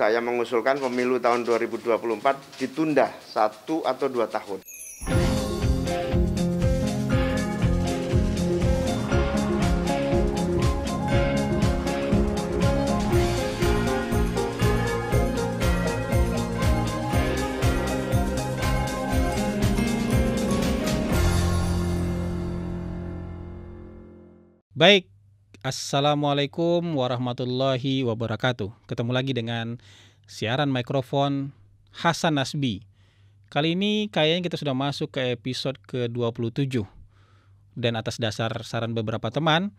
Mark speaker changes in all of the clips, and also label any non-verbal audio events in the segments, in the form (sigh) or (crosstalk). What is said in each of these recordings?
Speaker 1: Saya mengusulkan pemilu tahun 2024 ditunda satu atau dua tahun. Baik, Assalamualaikum warahmatullahi wabarakatuh. Ketemu lagi dengan siaran mikrofon Hasan Nasbi. Kali ini kayaknya kita sudah masuk ke episode ke-27. Dan atas dasar saran beberapa teman,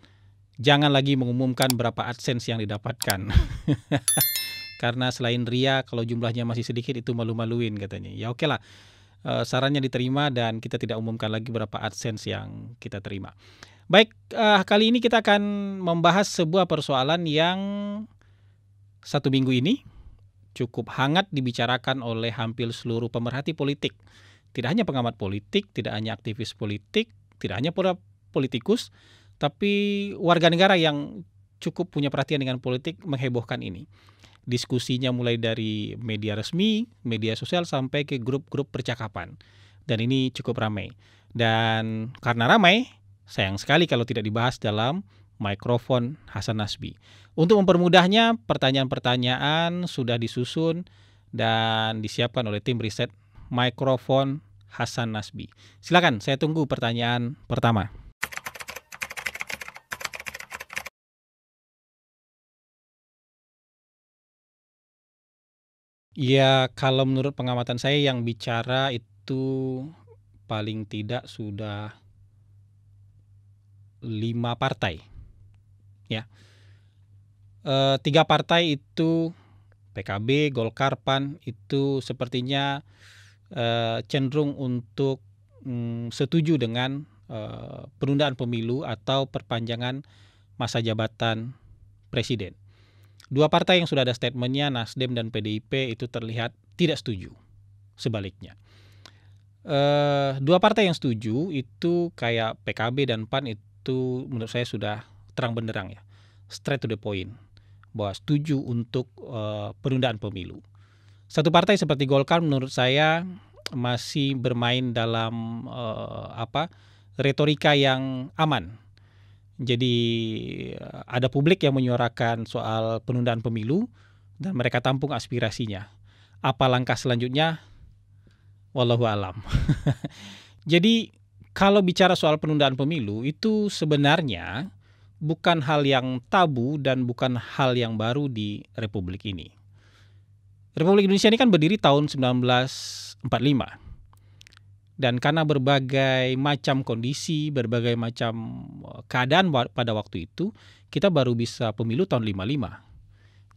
Speaker 1: jangan lagi mengumumkan berapa AdSense yang didapatkan. (laughs) Karena selain ria, kalau jumlahnya masih sedikit itu malu-maluin katanya. Ya oke lah, eh, sarannya diterima dan kita tidak umumkan lagi berapa AdSense yang kita terima. Baik, uh, kali ini kita akan membahas sebuah persoalan yang satu minggu ini cukup hangat dibicarakan oleh hampir seluruh pemerhati politik. Tidak hanya pengamat politik, tidak hanya aktivis politik, tidak hanya para politikus, tapi warga negara yang cukup punya perhatian dengan politik menghebohkan ini. Diskusinya mulai dari media resmi, media sosial sampai ke grup-grup percakapan. Dan ini cukup ramai. Dan karena ramai, Sayang sekali kalau tidak dibahas dalam mikrofon Hasan Nasbi. Untuk mempermudahnya, pertanyaan-pertanyaan sudah disusun dan disiapkan oleh tim riset mikrofon Hasan Nasbi. Silakan, saya tunggu pertanyaan pertama. Ya, kalau menurut pengamatan saya yang bicara itu paling tidak sudah lima partai. Ya, e, tiga partai itu PKB, Golkar, Pan itu sepertinya e, cenderung untuk mm, setuju dengan e, penundaan pemilu atau perpanjangan masa jabatan presiden. Dua partai yang sudah ada statementnya, Nasdem dan PDIP itu terlihat tidak setuju. Sebaliknya dua partai yang setuju itu kayak PKB dan PAN itu itu menurut saya sudah terang benderang ya, straight to the point bahwa setuju untuk uh, penundaan pemilu. Satu partai seperti Golkar menurut saya masih bermain dalam uh, apa retorika yang aman. Jadi eh, ada publik yang menyuarakan soal penundaan pemilu dan mereka tampung aspirasinya. Apa langkah selanjutnya? Wallahu alam. (laughs) Jadi kalau bicara soal penundaan pemilu itu sebenarnya bukan hal yang tabu dan bukan hal yang baru di republik ini. Republik Indonesia ini kan berdiri tahun 1945. Dan karena berbagai macam kondisi, berbagai macam eh, keadaan pada waktu itu, kita baru bisa pemilu tahun 55.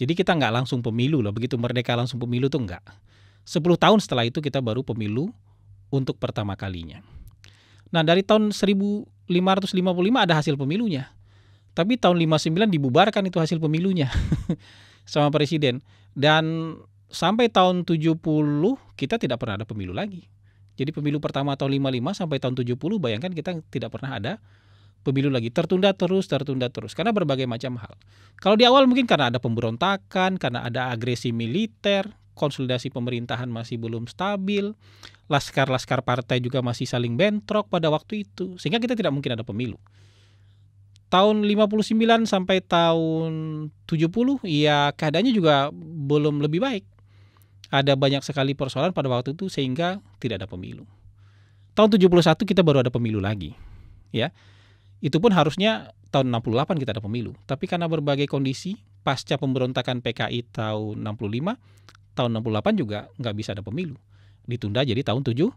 Speaker 1: Jadi kita nggak langsung pemilu loh, begitu merdeka langsung pemilu tuh nggak. 10 tahun setelah itu kita baru pemilu untuk pertama kalinya. Nah, dari tahun 1555 ada hasil pemilunya. Tapi tahun 59 dibubarkan itu hasil pemilunya (laughs) sama presiden. Dan sampai tahun 70 kita tidak pernah ada pemilu lagi. Jadi pemilu pertama tahun 55 sampai tahun 70 bayangkan kita tidak pernah ada pemilu lagi tertunda terus tertunda terus karena berbagai macam hal. Kalau di awal mungkin karena ada pemberontakan, karena ada agresi militer, konsolidasi pemerintahan masih belum stabil, laskar-laskar partai juga masih saling bentrok pada waktu itu, sehingga kita tidak mungkin ada pemilu. Tahun 59 sampai tahun 70 ya keadaannya juga belum lebih baik. Ada banyak sekali persoalan pada waktu itu sehingga tidak ada pemilu. Tahun 71 kita baru ada pemilu lagi. Ya. Itu pun harusnya tahun 68 kita ada pemilu. Tapi karena berbagai kondisi pasca pemberontakan PKI tahun 65 tahun 68 juga nggak bisa ada pemilu. Ditunda jadi tahun 71.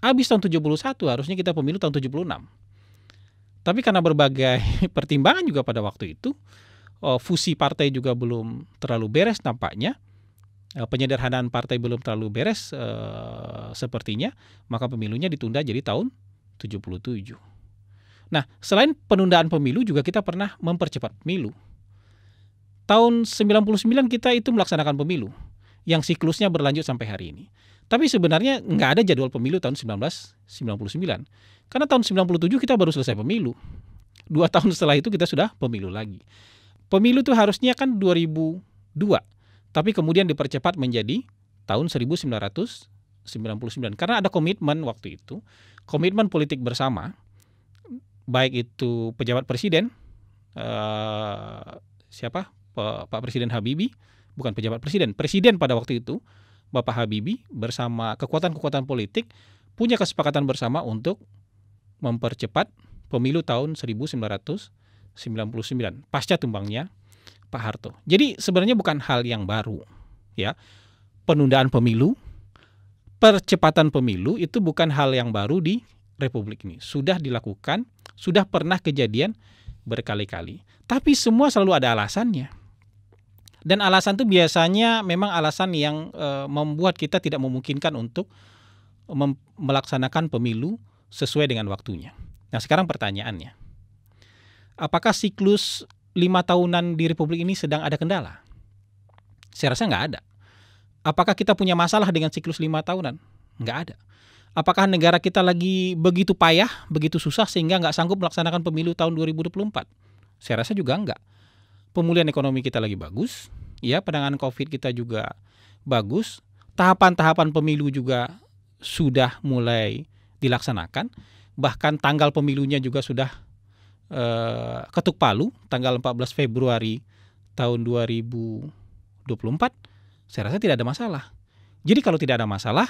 Speaker 1: Habis tahun 71 harusnya kita pemilu tahun 76. Tapi karena berbagai (laughs) pertimbangan juga pada waktu itu, eh, fusi partai juga belum terlalu beres nampaknya eh, penyederhanaan partai belum terlalu beres eh, sepertinya, maka pemilunya ditunda jadi tahun 77. Nah, selain penundaan pemilu juga kita pernah mempercepat pemilu tahun 99 kita itu melaksanakan pemilu yang siklusnya berlanjut sampai hari ini. Tapi sebenarnya nggak ada jadwal pemilu tahun 1999. Karena tahun 97 kita baru selesai pemilu. Dua (laughs) tahun setelah itu kita sudah pemilu lagi. Pemilu itu harusnya kan 2002. Tapi kemudian dipercepat menjadi tahun 1999. Karena ada komitmen waktu itu. Komitmen politik bersama. Baik itu pejabat presiden. Eh, siapa? Pak Presiden Habibie, bukan pejabat presiden, presiden pada waktu itu Bapak Habibie bersama kekuatan-kekuatan politik punya kesepakatan bersama untuk mempercepat pemilu tahun 1999 pasca tumbangnya Pak Harto. Jadi sebenarnya bukan hal yang baru ya. Penundaan pemilu, percepatan pemilu itu bukan hal yang baru di republik ini. Sudah dilakukan, sudah pernah kejadian berkali-kali. Tapi semua selalu ada alasannya dan alasan itu biasanya memang alasan yang e, membuat kita tidak memungkinkan untuk mem- melaksanakan pemilu sesuai dengan waktunya. Nah, sekarang pertanyaannya. Apakah siklus lima tahunan di Republik ini sedang ada kendala? Saya rasa nggak ada. Apakah kita punya masalah dengan siklus lima tahunan? Nggak ada. Apakah negara kita lagi begitu payah, begitu susah sehingga nggak sanggup melaksanakan pemilu tahun 2024? Saya rasa juga nggak pemulihan ekonomi kita lagi bagus, ya penanganan Covid kita juga bagus, tahapan-tahapan pemilu juga sudah mulai dilaksanakan, bahkan tanggal pemilunya juga sudah eh, ketuk palu tanggal 14 Februari tahun 2024. Saya rasa tidak ada masalah. Jadi kalau tidak ada masalah,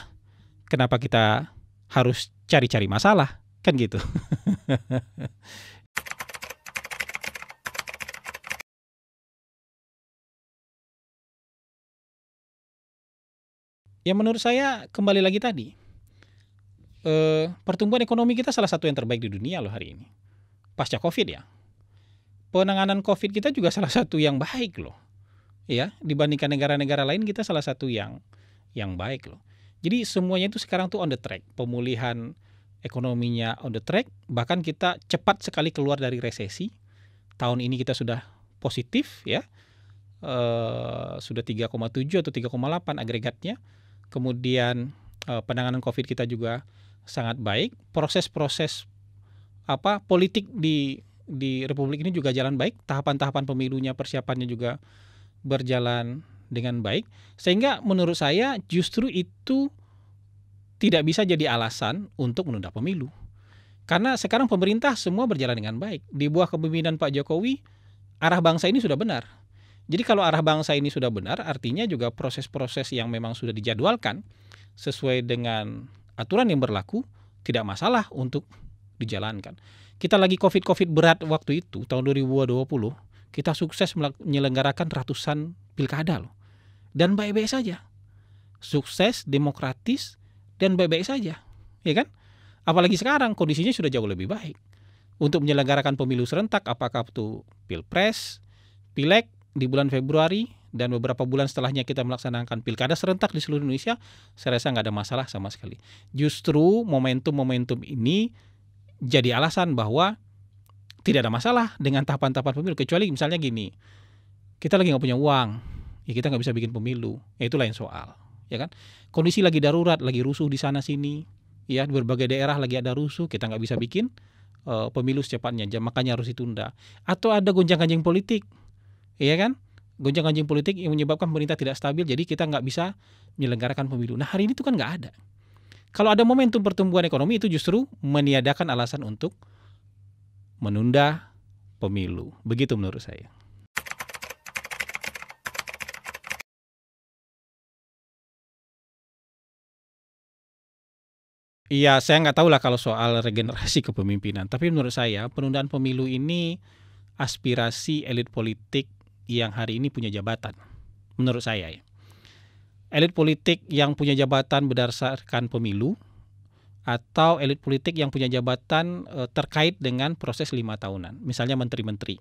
Speaker 1: kenapa kita harus cari-cari masalah? Kan gitu. (laughs) Ya menurut saya kembali lagi tadi eh, pertumbuhan ekonomi kita salah satu yang terbaik di dunia loh hari ini pasca covid ya. Penanganan covid kita juga salah satu yang baik loh. Ya dibandingkan negara-negara lain kita salah satu yang yang baik loh. Jadi semuanya itu sekarang tuh on the track pemulihan ekonominya on the track bahkan kita cepat sekali keluar dari resesi tahun ini kita sudah positif ya. Uh, sudah 3,7 atau 3,8 agregatnya kemudian uh, penanganan COVID kita juga sangat baik, proses-proses apa politik di di Republik ini juga jalan baik, tahapan-tahapan pemilunya persiapannya juga berjalan dengan baik, sehingga menurut saya justru itu tidak bisa jadi alasan untuk menunda pemilu. Karena sekarang pemerintah semua berjalan dengan baik. Di buah kepemimpinan Pak Jokowi, arah bangsa ini sudah benar jadi kalau arah bangsa ini sudah benar, artinya juga proses-proses yang memang sudah dijadwalkan sesuai dengan aturan yang berlaku tidak masalah untuk dijalankan. Kita lagi COVID-COVID berat waktu itu tahun 2020, kita sukses menyelenggarakan ratusan pilkada loh. Dan baik-baik saja. Sukses, demokratis, dan baik-baik saja. Ya kan? Apalagi sekarang kondisinya sudah jauh lebih baik. Untuk menyelenggarakan pemilu serentak, apakah itu pilpres, pilek di bulan Februari dan beberapa bulan setelahnya kita melaksanakan pilkada serentak di seluruh Indonesia, saya rasa nggak ada masalah sama sekali. Justru momentum-momentum ini jadi alasan bahwa tidak ada masalah dengan tahapan-tahapan pemilu kecuali misalnya gini, kita lagi nggak punya uang, ya kita nggak bisa bikin pemilu, ya itu lain soal, ya kan? Kondisi lagi darurat, lagi rusuh di sana sini, ya di berbagai daerah lagi ada rusuh, kita nggak bisa bikin eh, pemilu secepatnya, makanya harus ditunda. Atau ada gonjang-ganjing politik, Iya kan? Gonjang ganjing politik yang menyebabkan pemerintah tidak stabil, jadi kita nggak bisa menyelenggarakan pemilu. Nah hari ini itu kan nggak ada. Kalau ada momentum pertumbuhan ekonomi itu justru meniadakan alasan untuk menunda pemilu. Begitu menurut saya. Iya, saya nggak tahu lah kalau soal regenerasi (laughs) kepemimpinan. Tapi menurut saya penundaan pemilu ini aspirasi elit politik yang hari ini punya jabatan, menurut saya ya. Elit politik yang punya jabatan berdasarkan pemilu atau elit politik yang punya jabatan eh, terkait dengan proses lima tahunan, misalnya menteri-menteri.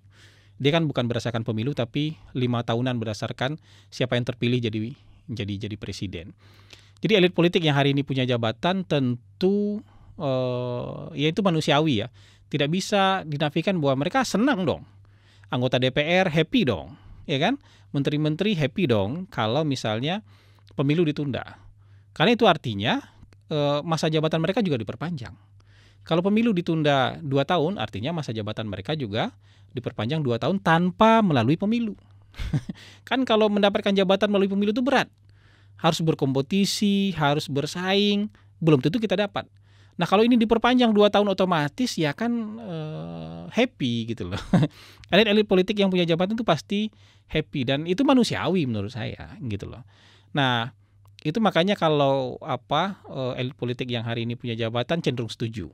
Speaker 1: Dia kan bukan berdasarkan pemilu tapi lima tahunan berdasarkan siapa yang terpilih jadi jadi jadi presiden. Jadi elit politik yang hari ini punya jabatan tentu eh, ya manusiawi ya. Tidak bisa dinafikan bahwa mereka senang dong anggota DPR happy dong, ya kan? Menteri-menteri happy dong kalau misalnya pemilu ditunda. Karena itu artinya eh, masa jabatan mereka juga diperpanjang. Kalau pemilu ditunda dua tahun, artinya masa jabatan mereka juga diperpanjang dua tahun tanpa melalui pemilu. (laughs) kan kalau mendapatkan jabatan melalui pemilu itu berat. Harus berkompetisi, harus bersaing, belum tentu kita dapat. Nah kalau ini diperpanjang dua tahun otomatis ya kan eh, happy gitu loh. (laughs) Elit-elit politik yang punya jabatan itu pasti happy dan itu manusiawi menurut saya gitu loh. Nah itu makanya kalau apa eh, elit politik yang hari ini punya jabatan cenderung setuju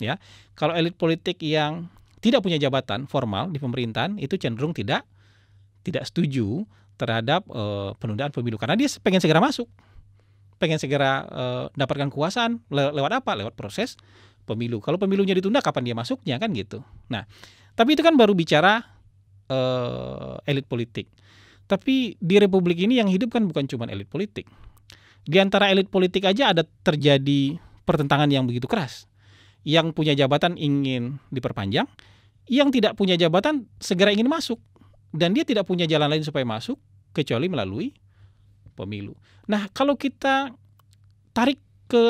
Speaker 1: ya kalau elit politik yang tidak punya jabatan formal di pemerintahan itu cenderung tidak tidak setuju terhadap uh, penundaan pemilu karena dia pengen segera masuk pengen segera uh, mendapatkan kekuasaan Le lewat apa? Lewat proses pemilu. Kalau pemilunya ditunda, kapan dia masuknya kan gitu. Nah, tapi itu kan baru bicara uh, elit politik. Tapi di republik ini yang hidup kan bukan cuma elit politik. Di antara elit politik aja ada terjadi pertentangan yang begitu keras. Yang punya jabatan ingin diperpanjang, yang tidak punya jabatan segera ingin masuk dan dia tidak punya jalan lain supaya masuk kecuali melalui pemilu. Nah, kalau kita tarik ke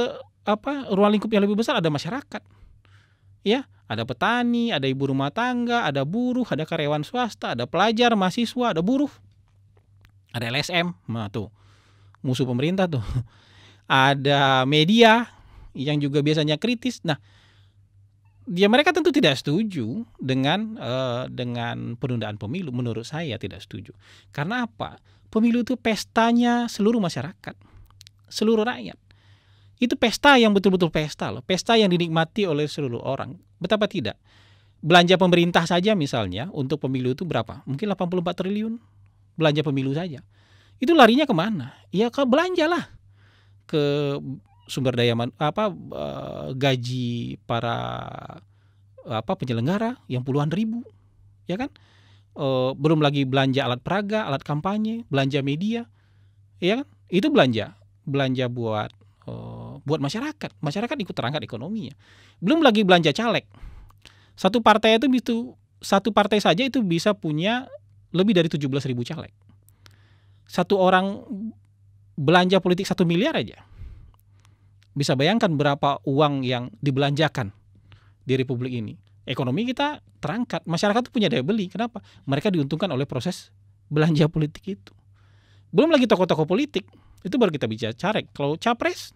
Speaker 1: apa ruang lingkup yang lebih besar ada masyarakat. Ya, ada petani, ada ibu rumah tangga, ada buruh, ada karyawan swasta, ada pelajar, mahasiswa, ada buruh. Ada LSM, nah tuh. Musuh pemerintah tuh. (laughs) Ada media yang juga biasanya kritis. Nah, ya mereka tentu tidak setuju dengan uh, dengan penundaan pemilu menurut saya tidak setuju karena apa pemilu itu pestanya seluruh masyarakat seluruh rakyat itu pesta yang betul-betul pesta loh pesta yang dinikmati oleh seluruh orang betapa tidak belanja pemerintah saja misalnya untuk pemilu itu berapa mungkin 84 triliun belanja pemilu saja itu larinya kemana ya ke belanjalah ke sumber daya man, apa eh, gaji para apa penyelenggara yang puluhan ribu, ya kan? uh, belum lagi belanja alat peraga, alat kampanye, belanja media, ya kan? Itu belanja, belanja buat uh, buat masyarakat, masyarakat ikut terangkat ekonominya. Belum lagi belanja caleg. Satu partai itu itu satu partai saja itu bisa punya lebih dari belas ribu caleg. Satu orang belanja politik satu miliar aja bisa bayangkan berapa uang yang dibelanjakan di republik ini. Ekonomi kita terangkat, masyarakat itu punya daya beli. Kenapa? Mereka diuntungkan oleh proses belanja politik itu. Belum lagi tokoh-tokoh politik, itu baru kita bicara carek. Kalau capres,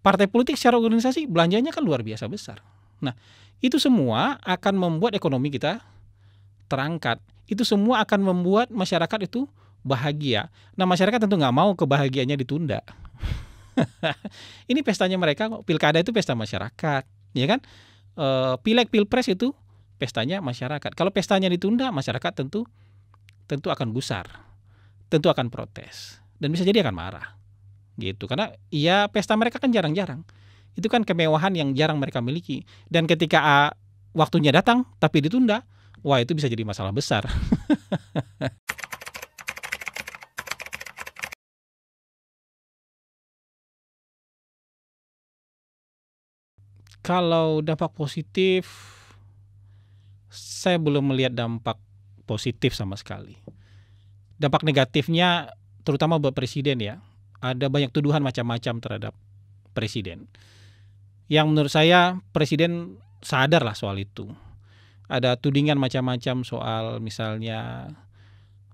Speaker 1: partai politik secara organisasi belanjanya kan luar biasa besar. Nah, itu semua akan membuat ekonomi kita terangkat. Itu semua akan membuat masyarakat itu bahagia. Nah, masyarakat tentu nggak mau kebahagiaannya ditunda. (laughs) ini pestanya mereka kok. Pilkada itu pesta masyarakat, ya kan? E, pileg pilpres itu pestanya masyarakat. Kalau pestanya ditunda, masyarakat tentu tentu akan gusar, tentu akan protes, dan bisa jadi akan marah, gitu. Karena ya pesta mereka kan jarang-jarang. Itu kan kemewahan yang jarang mereka miliki. Dan ketika A, ah, waktunya datang tapi ditunda, wah itu bisa jadi masalah besar. (laughs) Kalau dampak positif, saya belum melihat dampak positif sama sekali. Dampak negatifnya, terutama buat presiden ya, ada banyak tuduhan macam-macam terhadap presiden. Yang menurut saya presiden sadarlah soal itu. Ada tudingan macam-macam soal misalnya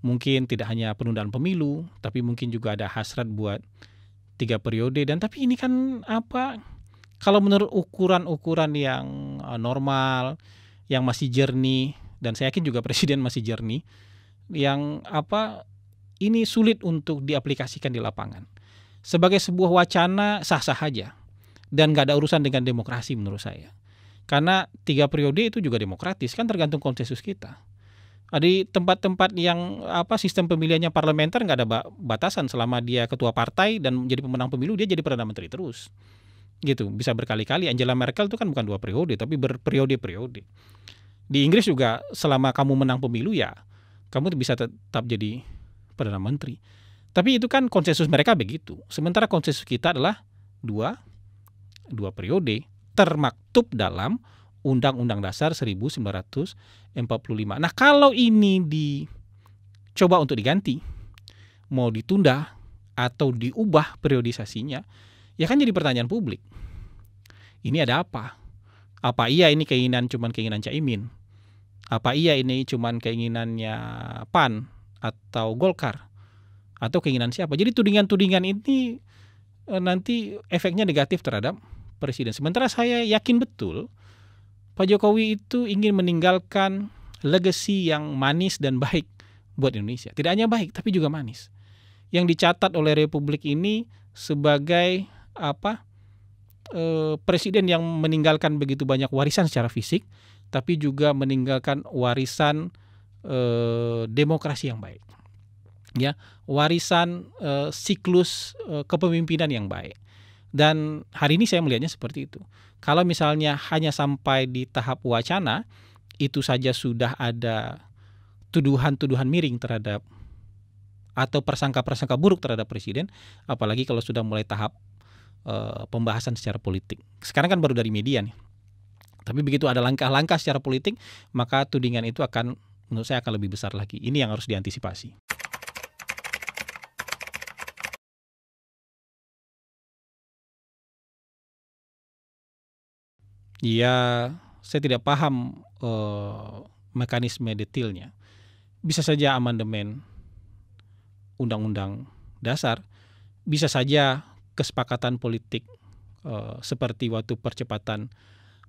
Speaker 1: mungkin tidak hanya penundaan pemilu, tapi mungkin juga ada hasrat buat tiga periode dan tapi ini kan apa kalau menurut ukuran-ukuran yang eh, normal, yang masih jernih dan saya yakin juga (laughs) presiden masih jernih, yang apa ini sulit untuk diaplikasikan di lapangan. Sebagai sebuah wacana sah-sah aja dan nggak ada urusan dengan demokrasi menurut saya. Karena tiga periode itu juga demokratis kan tergantung konsensus kita. Di tempat-tempat yang apa sistem pemilihannya parlementer nggak ada batasan selama dia ketua partai dan menjadi pemenang pemilu dia jadi perdana menteri terus gitu bisa berkali-kali Angela Merkel itu kan bukan dua periode tapi berperiode-periode di Inggris juga selama kamu menang pemilu ya kamu bisa tetap jadi perdana menteri tapi itu kan konsensus mereka begitu sementara konsensus kita adalah dua dua periode termaktub dalam Undang-Undang Dasar 1945 nah kalau ini dicoba untuk diganti mau ditunda atau diubah periodisasinya Ya kan jadi pertanyaan publik. Ini ada apa? Apa iya ini keinginan cuman keinginan Caimin? Apa iya ini cuman keinginannya PAN atau Golkar? Atau keinginan siapa? Jadi tudingan-tudingan ini eh, nanti efeknya negatif terhadap presiden. Sementara saya yakin betul Pak Jokowi itu ingin meninggalkan legacy yang manis dan baik buat Indonesia. Tidak hanya baik tapi juga manis. Yang dicatat oleh Republik ini sebagai apa e, presiden yang meninggalkan begitu banyak warisan secara fisik, tapi juga meninggalkan warisan e, demokrasi yang baik, ya warisan e, siklus e, kepemimpinan yang baik. Dan hari ini saya melihatnya seperti itu. Kalau misalnya hanya sampai di tahap wacana, itu saja sudah ada tuduhan-tuduhan miring terhadap atau persangka-persangka buruk terhadap presiden, apalagi kalau sudah mulai tahap Eh, pembahasan secara politik. Sekarang kan baru dari media nih. Tapi begitu ada langkah-langkah secara politik, maka tudingan itu akan menurut saya akan lebih besar lagi. Ini yang harus diantisipasi. Ya, saya tidak paham eh, mekanisme detailnya. Bisa saja amandemen undang-undang dasar, bisa saja kesepakatan politik eh, seperti waktu percepatan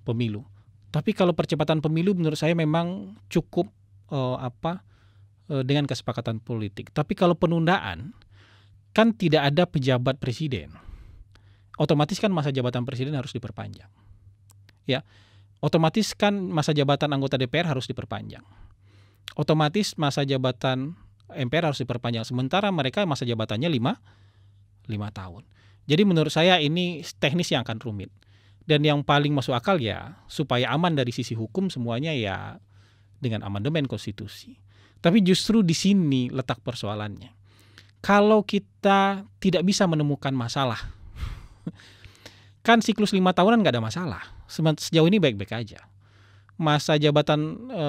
Speaker 1: pemilu. Tapi kalau percepatan pemilu menurut saya memang cukup eh, apa eh, dengan kesepakatan politik. Tapi kalau penundaan kan tidak ada pejabat presiden. Otomatis kan masa jabatan presiden harus diperpanjang. Ya. Otomatis kan masa jabatan anggota DPR harus diperpanjang. Otomatis masa jabatan MPR harus diperpanjang. Sementara mereka masa jabatannya 5 5 tahun. Jadi menurut saya ini teknis yang akan rumit. Dan yang paling masuk akal ya supaya aman dari sisi hukum semuanya ya dengan amandemen konstitusi. Tapi justru di sini letak persoalannya. Kalau kita tidak bisa menemukan masalah, (laughs) kan siklus lima tahunan nggak ada masalah. Sejauh ini baik-baik aja. Masa jabatan e,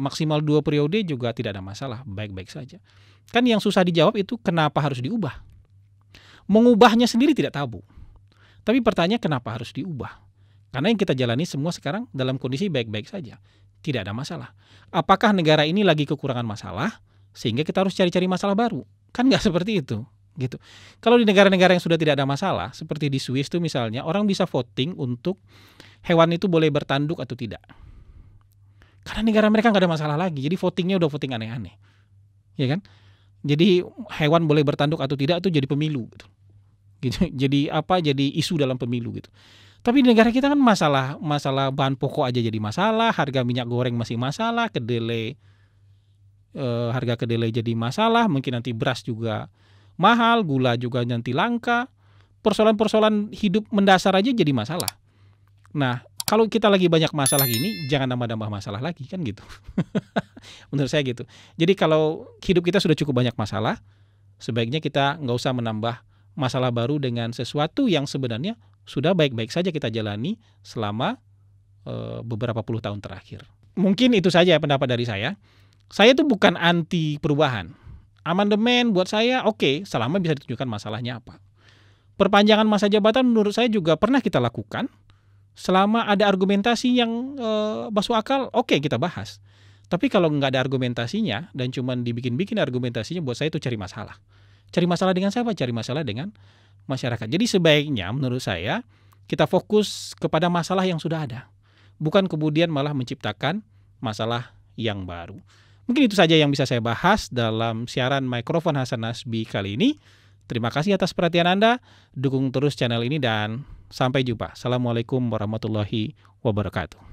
Speaker 1: maksimal dua periode juga tidak ada masalah, baik-baik saja. Kan yang susah dijawab itu kenapa harus diubah? mengubahnya sendiri tidak tabu. Tapi pertanyaan kenapa harus diubah? Karena yang kita jalani semua sekarang dalam kondisi baik-baik saja. Tidak ada masalah. Apakah negara ini lagi kekurangan masalah sehingga kita harus cari-cari masalah baru? Kan nggak (laughs) seperti itu gitu. Kalau di negara-negara yang sudah tidak ada masalah seperti di Swiss tuh misalnya orang bisa voting untuk hewan itu boleh bertanduk atau tidak. Karena negara mereka nggak ada masalah lagi, jadi votingnya udah voting aneh-aneh, ya kan? Jadi hewan boleh bertanduk atau tidak itu jadi pemilu gitu. gitu. (laughs) Jadi apa? Jadi isu dalam pemilu gitu. Tapi di negara kita kan masalah masalah bahan pokok aja jadi masalah, harga minyak goreng masih masalah, kedelai e, harga kedelai jadi masalah, mungkin nanti beras juga mahal, gula juga nanti langka. Persoalan-persoalan hidup mendasar aja jadi masalah. Nah, kalau kita lagi banyak masalah gini, jangan nambah-nambah masalah lagi kan gitu. (laughs) Menurut saya gitu. Jadi kalau hidup kita sudah cukup banyak masalah, sebaiknya kita nggak usah menambah masalah baru dengan sesuatu yang sebenarnya sudah baik-baik saja kita jalani selama e, beberapa puluh tahun terakhir. Mungkin itu saja pendapat dari saya. Saya tuh bukan anti perubahan. Amandemen buat saya oke, okay, selama bisa ditunjukkan masalahnya apa. Perpanjangan masa jabatan menurut saya juga pernah kita lakukan selama ada argumentasi yang e, akal, oke okay, kita bahas. Tapi kalau nggak ada argumentasinya dan cuma dibikin-bikin argumentasinya, buat saya itu cari masalah. Cari masalah dengan siapa? Cari masalah dengan masyarakat. Jadi sebaiknya menurut saya kita fokus kepada masalah yang sudah ada, bukan kemudian malah menciptakan masalah yang baru. Mungkin itu saja yang bisa saya bahas dalam siaran mikrofon Hasan Nasbi kali ini. Terima kasih atas perhatian Anda. Dukung terus channel ini dan sampai jumpa. Assalamualaikum warahmatullahi wabarakatuh.